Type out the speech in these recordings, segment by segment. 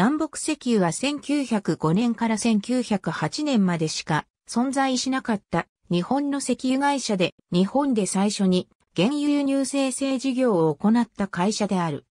南北石油は1905年から1908年までしか存在しなかった日本の石油会社で日本で最初に原油輸入生成事業を行った会社である。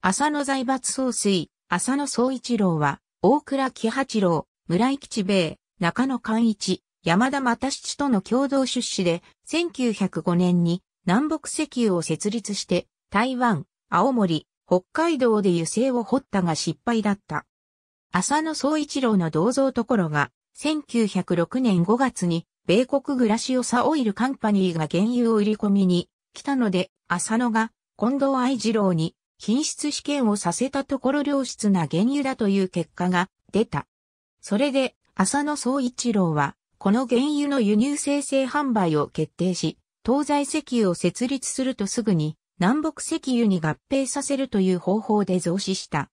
浅野財閥総帥、浅野総一郎は大倉喜八郎、村井吉兵衛、中野寛一、山田又七との共同出資で、1905年に南北石油を設立して、台湾、青森、北海道で油性を掘ったが失敗だった。浅野総一郎の銅像ところが、1906年5月に、米国グラシオサオイルカンパニーが原油を売り込みに来たので、浅野が近藤愛二郎に品質試験をさせたところ良質な原油だという結果が出た。それで、浅野総一郎は、この原油の輸入生成販売を決定し、東西石油を設立するとすぐに、南北石油に合併させるという方法で増資した。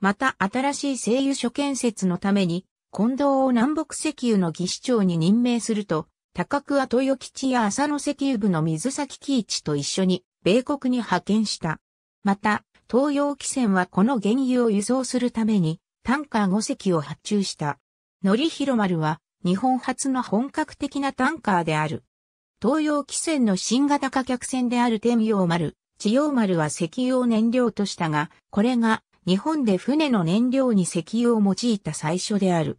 また新しい製油所建設のために、近藤を南北石油の技師長に任命すると、高桑豊吉や浅野石油部の水崎喜一と一緒に、米国に派遣した。また、東洋汽船はこの原油を輸送するために、タンカー5隻を発注した。のりひろ丸は、日本初の本格的なタンカーである。東洋汽船の新型化客船である天洋丸、千代丸は石油を燃料としたが、これが日本で船の燃料に石油を用いた最初である。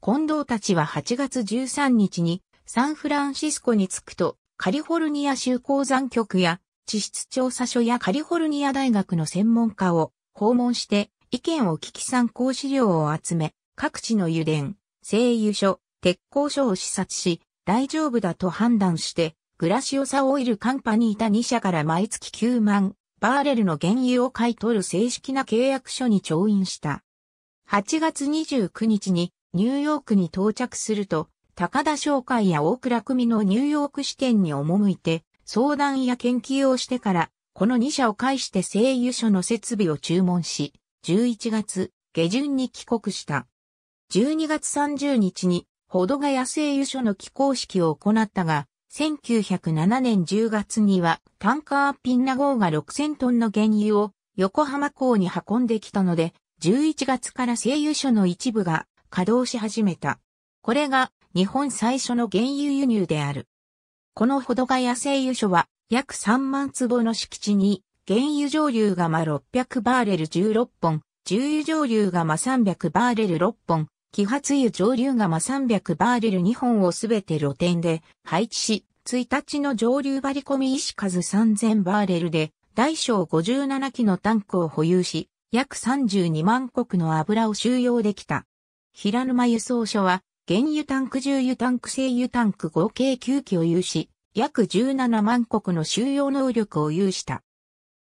近藤たちは8月13日にサンフランシスコに着くと、カリフォルニア州鉱山局や地質調査所やカリフォルニア大学の専門家を訪問して意見を聞き参考資料を集め、各地の油田、製油所、鉄工所を視察し、大丈夫だと判断して、グラシオサオイルカンパニータ2社から毎月9万バーレルの原油を買い取る正式な契約書に調印した。8月29日にニューヨークに到着すると、高田商会や大倉組のニューヨーク支店に赴いて、相談や研究をしてから、この2社を介して製油所の設備を注文し、11月下旬に帰国した。12月30日に、ほどが野生油所の寄稿式を行ったが、1907年10月には、タンカーピンナ号が6000トンの原油を横浜港に運んできたので、11月から製油所の一部が稼働し始めた。これが日本最初の原油輸入である。このほどがや製油所は約3万坪の敷地に原油上流がま600バーレル16本、重油上流がま300バーレル6本、揮発油蒸留釜300バーレル2本をすべて露店で配置し、1日の蒸留張り込み石数3000バーレルで、大小57機のタンクを保有し、約32万国の油を収容できた。平沼輸送所は、原油タンク重油タンク製油タンク合計9機を有し、約17万国の収容能力を有した。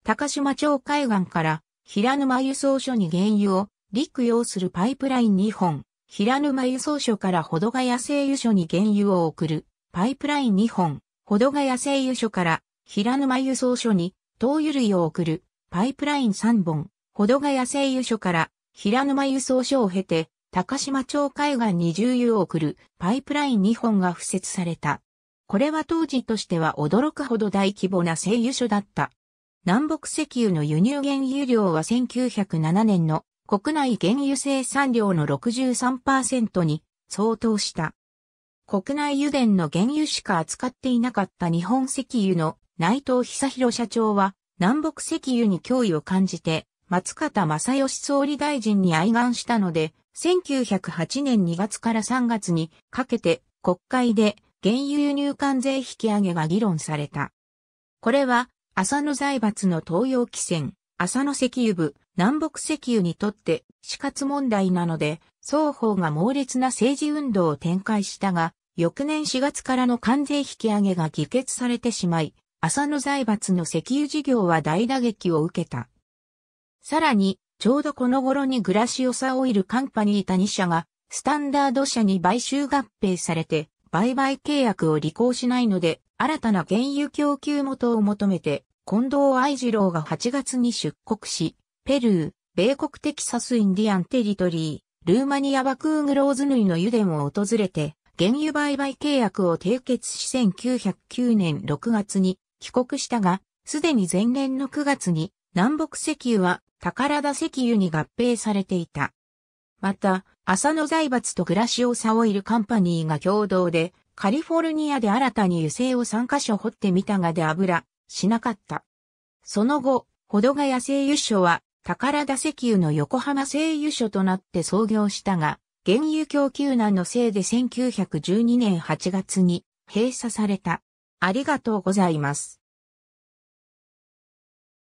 高島町海岸から平沼輸送所に原油を陸用するパイプライン2本、平沼輸送所から保土ヶ谷製油所に原油を送る、パイプライン2本、保土ヶ谷製油所から平沼輸送所に灯油類を送る、パイプライン3本、保土ヶ谷製油所から平沼輸送所を経て、高島町海岸に重油を送るパイプライン2本が付設された。これは当時としては驚くほど大規模な製油所だった。南北石油の輸入原油量は1907年の国内原油生産量の63%に相当した。国内油田の原油しか扱っていなかった日本石油の内藤久弘社長は南北石油に脅威を感じて松方正義総理大臣に哀願したので1908年2月から3月にかけて国会で原油輸入関税引き上げが議論された。これは浅野財閥の東洋汽船、浅野石油部、南北石油にとって死活問題なので、双方が猛烈な政治運動を展開したが、翌年4月からの関税引き上げが議決されてしまい、浅野財閥の石油事業は大打撃を受けた。さらに、ちょうどこの頃にグラシオサオイルカンパニー他2社が、スタンダード社に買収合併されて、売買契約を履行しないので、新たな原油供給元を求めて、近藤愛二郎が8月に出国し、ペルー、米国テキサスインディアンテリトリー、ルーマニアバクーグローズヌイの油田を訪れて、原油売買契約を締結し1909年6月に帰国したが、すでに前年の9月に南北石油は宝田石油に合併されていた。また、朝野財閥とグラシオサオイルカンパニーが共同で、カリフォルニアで新たに油性を3カ所掘ってみたがで油、しなかった。その後、ほどが野生油所は宝田石油の横浜製油所となって創業したが、原油供給難のせいで1912年8月に閉鎖された。ありがとうございます。